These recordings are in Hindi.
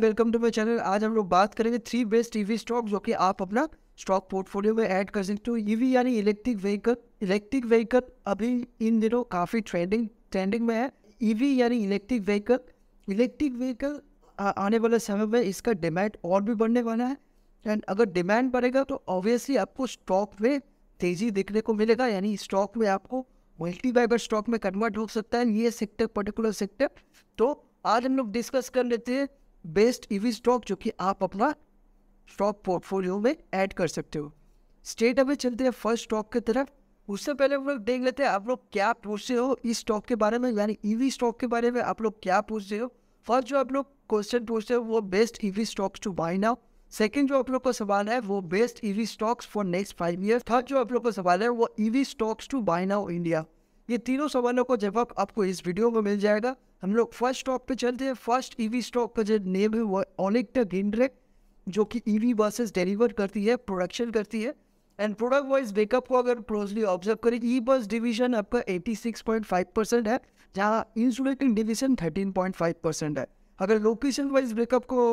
वेलकम टू माई चैनल आज हम लोग बात करेंगे थ्री बेस्ट वी स्टॉक जो कि आप अपना स्टॉक पोर्टफोलियो में ऐड कर सकते हो ईवी e यानी इलेक्ट्रिक व्हीकल इलेक्ट्रिक व्हीकल अभी इन दिनों काफ़ी ट्रेंडिंग ट्रेंडिंग में है ईवी e यानी इलेक्ट्रिक व्हीकल इलेक्ट्रिक व्हीकल आने वाले समय में इसका डिमांड और भी बढ़ने वाला है एंड अगर डिमांड बढ़ेगा तो ऑब्वियसली आपको स्टॉक में तेज़ी देखने को मिलेगा यानी स्टॉक में आपको मल्टी वाइबर स्टॉक में कन्वर्ट हो सकता है ये सेक्टर पर्टिकुलर सेक्टर तो आज हम लोग डिस्कस कर लेते हैं बेस्ट ईवी स्टॉक जो कि आप अपना स्टॉक पोर्टफोलियो में ऐड कर सकते हो स्टेट अभी चलते हैं फर्स्ट स्टॉक की तरफ उससे पहले हम लोग देख लेते हैं आप लोग क्या पूछते हो इस स्टॉक के बारे में यानी ईवी e स्टॉक के बारे में आप लोग क्या पूछते हो फर्स्ट जो आप लोग क्वेश्चन पूछते हो वो best EV stocks to buy now second जो आप लोग का सवाल है वो best EV stocks for next five year third जो आप लोग का सवाल है वो EV stocks to buy now India ये तीनों सवालों को जवाब आपको इस वीडियो में मिल जाएगा हम लोग फर्स्ट स्टॉक पे चलते हैं फर्स्ट ईवी स्टॉक का जो नेम है वो ऑलिक्टेक गेंड्रेक जो कि ईवी बसेस डिलीवर करती है प्रोडक्शन करती है एंड प्रोडक्ट वाइज बेकअप को अगर क्लोजली ऑब्जर्व करें ई बस डिवीजन आपका eighty six point five percent है जहाँ insulating division thirteen point five percent है अगर लोकेशन वाइज ब्रेकअप को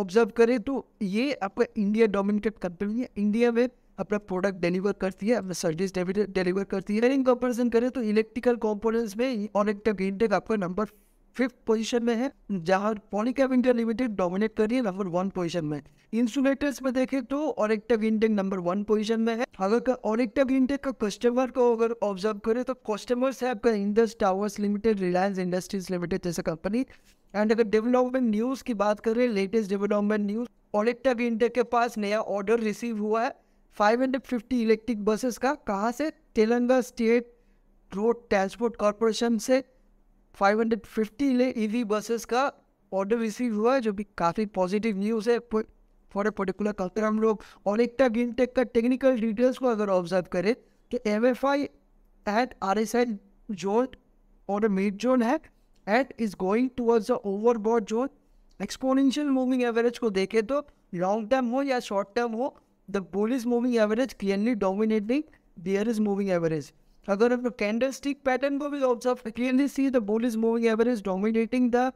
ऑब्जर्व करें तो ये आपका इंडिया डोमिनेटेड कंपनी है इंडिया में अपना प्रोडक्ट डिलीवर करती है अपना सर्विस डिलीवर करती है इन कंपेरिजन करें तो इलेक्ट्रिकल कॉम्पोनेंट्स में ऑनेक्टिव इंटेक आपका नंबर फिफ्थ पोजीशन में है जहाँ पॉलिकैप इंडिया लिमिटेड डोमिनेट कर रही है नंबर वन पोजीशन में इंसुलेटर्स में देखें तो और ऑरेक्टिव इंडेक नंबर वन पोजीशन में है अगर और ऑरेक्टिव इंडेक का कस्टमर को अगर ऑब्जर्व करें तो कस्टमर्स है आपका Indus towers limited Reliance industries limited जैसे कंपनी एंड अगर डेवलपमेंट न्यूज़ की बात करें लेटेस्ट डेवलपमेंट न्यूज़ और ऑरेक्टिव इंडेक के पास नया ऑर्डर रिसीव हुआ है 550 इलेक्ट्रिक बसेस का कहाँ से Telangana state road transport corporation से 550 ले ईवी बसेस का ऑर्डर रिसीव हुआ है जो भी काफ़ी पॉजिटिव न्यूज़ है फॉर ए पर्टिकुलर कल्चर हम लोग और एक ग्रीन टेक का टेक्निकल डिटेल्स को अगर ऑब्जर्व करें तो M F I at R S N zone और मिड जोन है it is going towards the bought zone exponential moving average को देखें तो लॉन्ग टर्म हो या शॉर्ट टर्म हो the bull is moving average clearly dominating their is moving average अगर हम लोग कैंडल स्टिक पैटर्न को भी observe clearly see the bull is moving average dominating the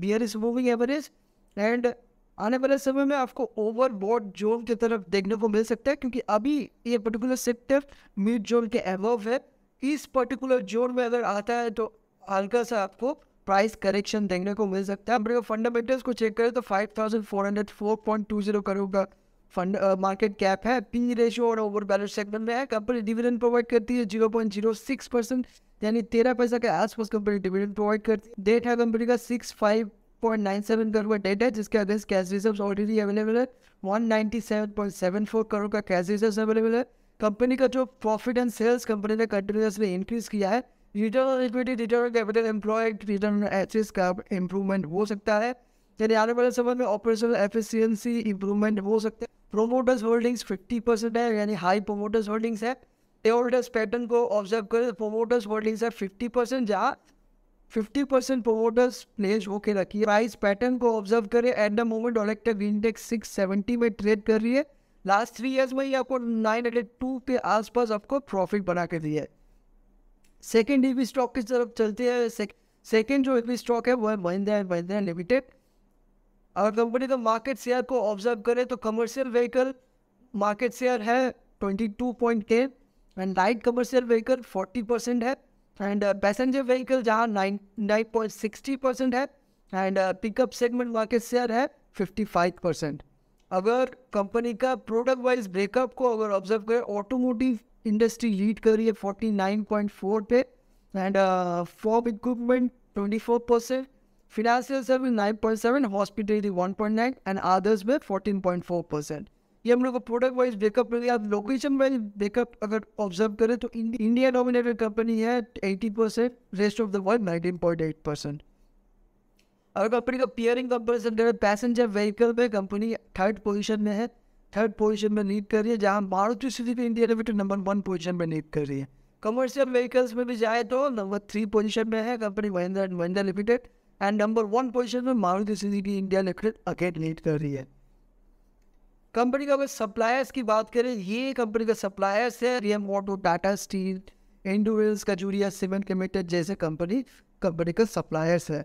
bear is moving average and आने वाले समय में आपको ओवर बॉड जोन की तरफ देखने को मिल सकता है क्योंकि अभी ये पर्टिकुलर सेक्टर मिड जोन के अबव है इस पर्टिकुलर जोन में अगर आता है तो हल्का सा आपको प्राइस करेक्शन देखने को मिल सकता है फंडामेंटल्स को चेक करें तो five thousand four four hundred point two crore का फंड मार्केट कैप है पी रेशियो और ओवर बैलेंस सेगमेंट में है कंपनी डिविडेंड प्रोवाइड करती है zero point zero six percent यानी तेरह पैसा के आसपास कंपनी डिविडेंड प्रोवाइड करती है डेट है कंपनी का six five point nine seven crore का डेट है जिसके against cash reserve already available है one ninety seven point seven four crore का कैश रिजर्व अवेलेबल है कंपनी का जो प्रॉफिट एंड सेल्स कंपनी ने कंटिन्यूसली इंक्रीज किया है return on equity return on capital employed return on का इम्प्रूवमेंट हो सकता है यानी आने वाले समय में ऑपरेशनल एफिशिएंसी इंप्रूवमेंट हो सकता है प्रोमोटर्स होल्डिंग्स फिफ्टी परसेंट है यानी हाई प्रोमोटर्स होल्डिंग्स है होल्डर्स पैटर्न को ऑब्जर्व करें प्रोमोटर्स होल्डिंग्स है फिफ्टी परसेंट जहाँ फिफ्टी परसेंट प्रोमोटर्स प्लेस होके रखी है प्राइस पैटर्न को ऑब्जर्व करें एट द मोमेंट ऑलेक्टिव इंडेक्स सिक्स सेवेंटी में ट्रेड कर रही है लास्ट थ्री ईयर्स में ही आपको नाइन हंड्रेड टू के आसपास आपको प्रॉफिट बना के दिया है सेकेंड वी स्टॉक की तरफ चलते हैं सेकेंड जो वी e स्टॉक है वो है महिंद्रा एंड महिंद्रा लिमिटेड अगर कंपनी का मार्केट शेयर को ऑब्जर्व करें तो कमर्शियल व्हीकल मार्केट शेयर है twenty two point ten and light commercial vehicle forty percent है एंड पैसेंजर व्हीकल जहाँ nine nine point sixty percent है and pickup segment market share है फिफ्टी फाइव परसेंट अगर कंपनी का प्रोडक्ट वाइज ब्रेकअप को अगर ऑब्जर्व करें ऑटोमोटिव इंडस्ट्री लीड कर रही है फोर्टी नाइन पॉइंट फोर पे and farm equipment twenty four percent financial service nine point seven hospitality one point nine and others में फोर्टीन पॉइंट फोर परसेंट ये हम लोग को प्रोडक्ट वाइज ब्रेकअप मिल गया लोकेशन वाइज ब्रेकअप अगर ऑब्जर्व करें तो इंडिया डोमिनेटेड कंपनी है eighty percent rest of the world nineteen point eight percent अगर कंपनी का पियरिंग कंपेरिजन करें पैसेंजर व्हीकल में कंपनी थर्ड पोजिशन में है थर्ड पोजिशन में नीड कर रही है जहाँ मारुति पर India limited number one position में नीड कर रही है कमर्शियल व्हीकल्स में भी जाए तो नंबर थ्री पोजीशन में है company Mahindra and Mahindra limited and number one position में Maruti Suzuki India limited again lead कर रही है कंपनी का अगर सप्लायर्स की बात करें ये कंपनी का सप्लायर्स है रियम ऑटो टाटा स्टील इंडोवेल्स कजूरिया सीमेंट लिमिटेड जैसे कंपनी कंपनी का सप्लायर्स है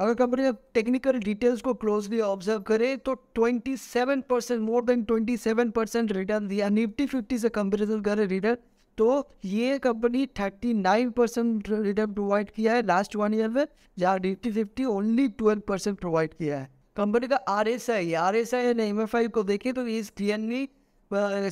अगर कंपनी टेक्निकल डिटेल्स को क्लोजली ऑब्जर्व करें तो 27 percent more than 27 percent return दिया निफ्टी 50 से कंपेरिजन करें रिटर्न तो ये company thirty nine percent return provide किया है लास्ट वन ईयर में जहाँ Nifty fifty only twelve percent provide किया है कंपनी का R S I are S I and M F I को देखें तो is clearly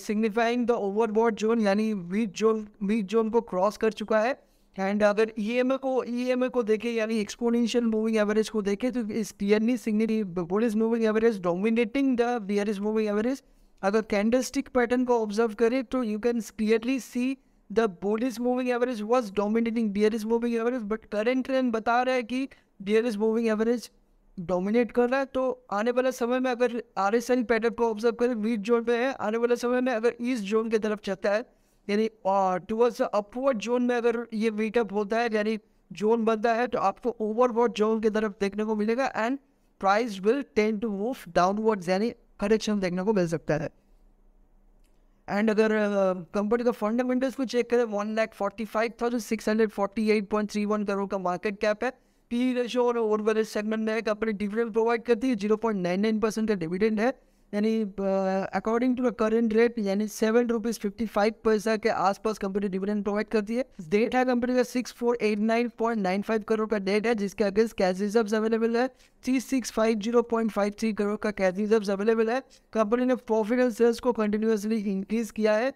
signifying the overbought zone यानी वीक जोन वीक जोन को क्रॉस कर चुका है एंड अगर ई एम ए को ई एम ए को देखें यानी एक्सपोनेंशियल मूविंग एवरेज को देखें तो is clearly signify bull is moving average dominating the bear is moving average अगर कैंडल स्टिक पैटर्न को ऑब्जर्व करें तो you can clearly see the bull is moving average was dominating bear is moving average but current trend बता रहा है कि bear is moving average dominate कर रहा है तो आने वाला समय में अगर आर एस एन पैटर्न को ऑब्जर्व करें वीट जोन पे है आने वाला समय में अगर ईस्ट जोन की तरफ चलता है यानी टूवर्ड्स अपवर्ड जोन में अगर ये वीटअप होता है यानी जोन बनता है तो आपको ओवरवर्ड जोन की तरफ देखने को मिलेगा and price will tend to move downwards यानी करेक्शन देखने को मिल सकता है एंड अगर कंपनी का फंडामेंटल्स को चेक करें one lakh forty five thousand six hundred forty eight point three one crore का मार्केट कैप है पी रेशो e और ओवरवेज सेगमेंट में कंपनी डिविडेंड प्रोवाइड करती है zero point nine nine percent का डिविडेंड है यानी according to the current rate यानी सेवन रुपीज़ फिफ्टी फाइव पैसा के आसपास कंपनी डिविडेंड प्रोवाइड करती है डेट है कंपनी का six four eight nine point nine five crore का डेट है जिसके अगेंस्ट कैश रिजर्व अवेलेबल है three six five zero point five three crore का कैश रिजर्व अवेलेबल है कंपनी ने प्रॉफिट एंड सेल्स को कंटिन्यूसली इंक्रीज किया है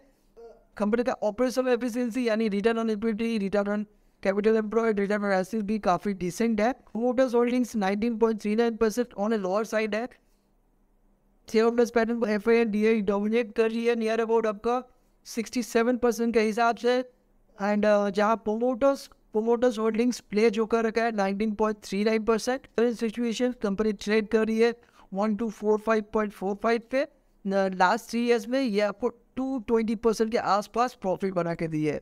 कंपनी का ऑपरेशनल एफिशियंसी यानी return on equity return on capital employ return on भी काफ़ी डिसेंट है motors holdings nineteen point three nine percent on A lower side है थ्योरम डस्ट pattern F I and D I dominate कर रही है नियर अबाउट आपका सिक्सटी सेवन परसेंट के हिसाब से एंड uh, जहाँ प्रोमोटर्स प्रोमोटर्स होल्डिंग्स प्ले जो कर रखा है nineteen point three nine percent current situation company trade कर रही है one two four five point four five पे लास्ट थ्री ईयर्स में ये आपको टू ट्वेंटी परसेंट के आसपास प्रॉफिट बना के दी है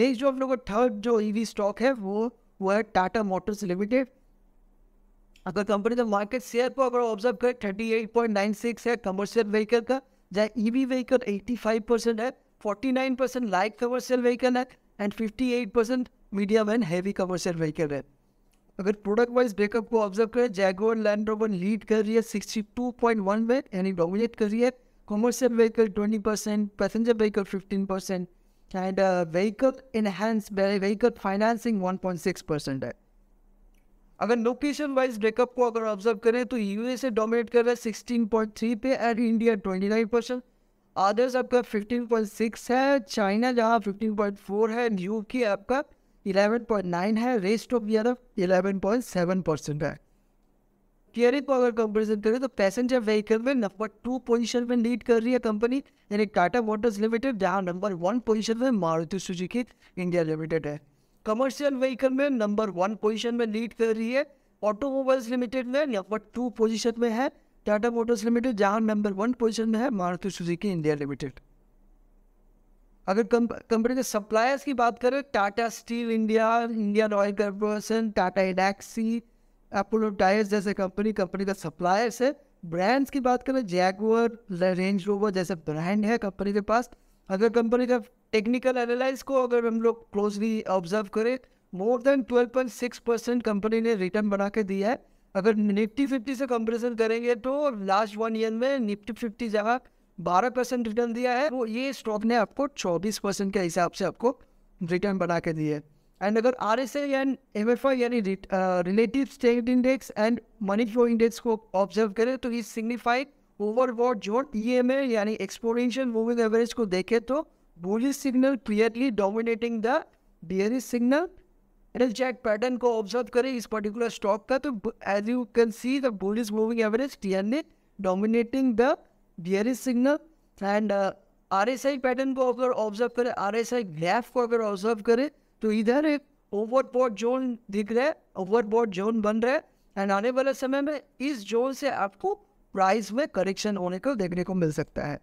नेक्स्ट जो हम लोग का थर्ड जो वी e स्टॉक है वो वो है टाटा मोटर्स लिमिटेड अगर कंपनी का मार्केट शेयर को अगर ऑब्जर्व करें thirty eight point nine six है कमर्शियल व्हीकल का जहाँ E V vehicle eighty five percent है forty nine percent light commercial vehicle है and fifty eight percent medium and heavy commercial vehicle है अगर प्रोडक्ट वाइज ब्रेकअप को ऑब्जर्व करें जैगोर लैंड रोवर लीड कर रही है सिक्सटी टू पॉइंट वन में यानी डोमिनेट कर रही है commercial vehicle twenty percent passenger vehicle fifteen percent and vehicle enhance vehicle financing one point six percent है अगर लोकेशन वाइज ब्रेकअप को अगर ऑब्जर्व करें तो यूएसए डोमिनेट कर रहा है सिक्सटीन पॉइंट थ्री पे and India twenty nine percent others आपका फिफ्टीन पॉइंट सिक्स है चाइना जहाँ फिफ्टीन पॉइंट फोर है यू के आपका इलेवन पॉइंट नाइन है rest of Europe eleven point seven percent है टियरिंग को अगर कंपेरिजन करें तो पैसेंजर व्हीकल में नंबर टू पोजिशन में लीड कर रही है कंपनी यानी टाटा मोटर्स लिमिटेड जहाँ नंबर वन पोजिशन में मारुति सुजुकी इंडिया लिमिटेड है कमर्शियल व्हीकल में नंबर वन पोजीशन में लीड कर रही है ऑटोमोबाइल्स लिमिटेड में नंबर टू पोजीशन में है टाटा मोटर्स लिमिटेड जहां नंबर वन पोजीशन में है मारुति सुजुकी इंडिया लिमिटेड अगर कंपनी के सप्लायर्स की बात करें Tata steel India Indian oil corporation Tata इडैक्सी अपोलो टायर्स जैसे कंपनी कंपनी का सप्लायर्स है ब्रांड्स की बात करें जैगवर रेंज रोवर जैसे ब्रांड है कंपनी के पास अगर कंपनी का टेक्निकल एनालाइज को अगर हम लोग क्लोजली ऑब्जर्व करें more than twelve point six percent company ने रिटर्न बना के दिया है अगर निफ्टी फिफ्टी से कंपेरिजन करेंगे तो लास्ट वन ईयर में निफ्टी फिफ्टी जगह बारह परसेंट रिटर्न दिया है वो तो ये स्टॉक ने आपको चौबीस परसेंट के हिसाब से आपको रिटर्न बना के दिए है एंड अगर R S and M F I यानी relative state index and money flow index को ऑब्जर्व करें तो ये signified overbought zone E M A यानी एक्सपोरेंशियल मूविंग एवरेज को देखे तो bullish signal clearly dominating the bearish signal एनल जैक पैटर्न को ऑब्जर्व करें इस पर्टिकुलर स्टॉक का तो as you can see the bullish moving average clearly dominating the bearish signal and are S I pattern को अगर ऑब्जर्व करें आर एस आई ग्राफ को अगर ऑब्जर्व करें तो इधर एक ओवर ओवरबॉड जोन दिख रहा है बोर्ड जोन बन रहा है एंड आने वाले समय में इस जोन से आपको प्राइस में करेक्शन होने को देखने को मिल सकता है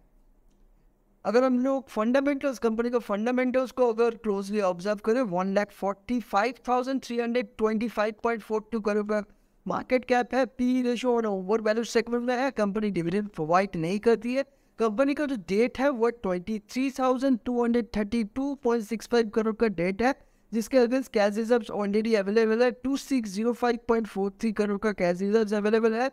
अगर हम लोग फंडामेंटल्स कंपनी को फंडामेंटल्स को अगर क्लोजली ऑब्जर्व करें one lakh forty five thousand three hundred twenty five point four two crore का मार्केट कैप है पी रेशो और ओवर वैल्यू सेगमेंट में है कंपनी डिविडेंड प्रोवाइड नहीं करती है कंपनी का जो डेट है वो twenty three thousand two hundred thirty two point six five crore का डेट है जिसके against cash reserve already available है two six zero five point four three crore का कैश रिजर्व अवेलेबल है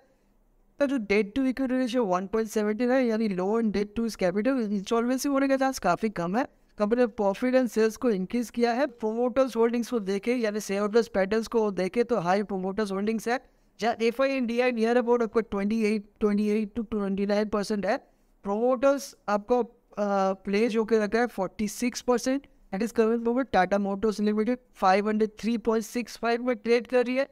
तो जो debt to equity ratio one point seventy है यानी लो एंड डेट टू इस कैपिटल इंस्टॉलमेंसी होने का चांस काफ़ी कम है कंपनी ने प्रॉफिट एंड सेल्स को इंक्रीज किया है प्रोमोटर्स होल्डिंग्स को देखे यानी शेयर प्लस पैटर्न्स को देखे तो हाई प्रोमोटर्स होल्डिंग्स है जहाँ F I and D I near about आपको twenty eight twenty eight to twenty nine percent है प्रोमोटर्स आपको प्लेज होकर रखा है forty six percent at this current moment Tata Motors Limited five hundred three point six five में ट्रेड कर रही है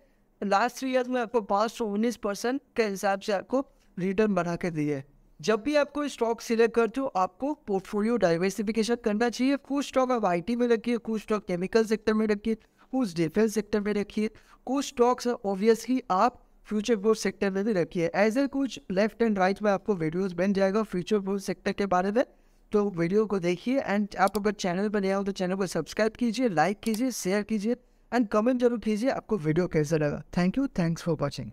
लास्ट थ्री ईयर्स में आपको पाँच सौ उन्नीस परसेंट के हिसाब से आपको रिटर्न बढ़ा के दिए जब भी आपको स्टॉक सिलेक्ट करते हो आपको पोर्टफोलियो डाइवर्सिफिकेशन करना चाहिए कुछ स्टॉक आप आई में रखिए कुछ स्टॉक केमिकल सेक्टर में रखिए कुछ डिफेंस सेक्टर में रखिए कुछ स्टॉक्स ऑब्वियसली आप फ्यूचर बोर्ड सेक्टर में भी रखिए एज ए कुछ लेफ्ट एंड राइट में आपको वीडियोज बन जाएगा फ्यूचर बोर्ड सेक्टर के बारे में तो वीडियो को देखिए एंड आप अगर चैनल पर नया हो तो चैनल को सब्सक्राइब कीजिए लाइक कीजिए शेयर कीजिए एंड कमेंट जरूर कीजिए आपको वीडियो कैसा लगा thank you thanks for watching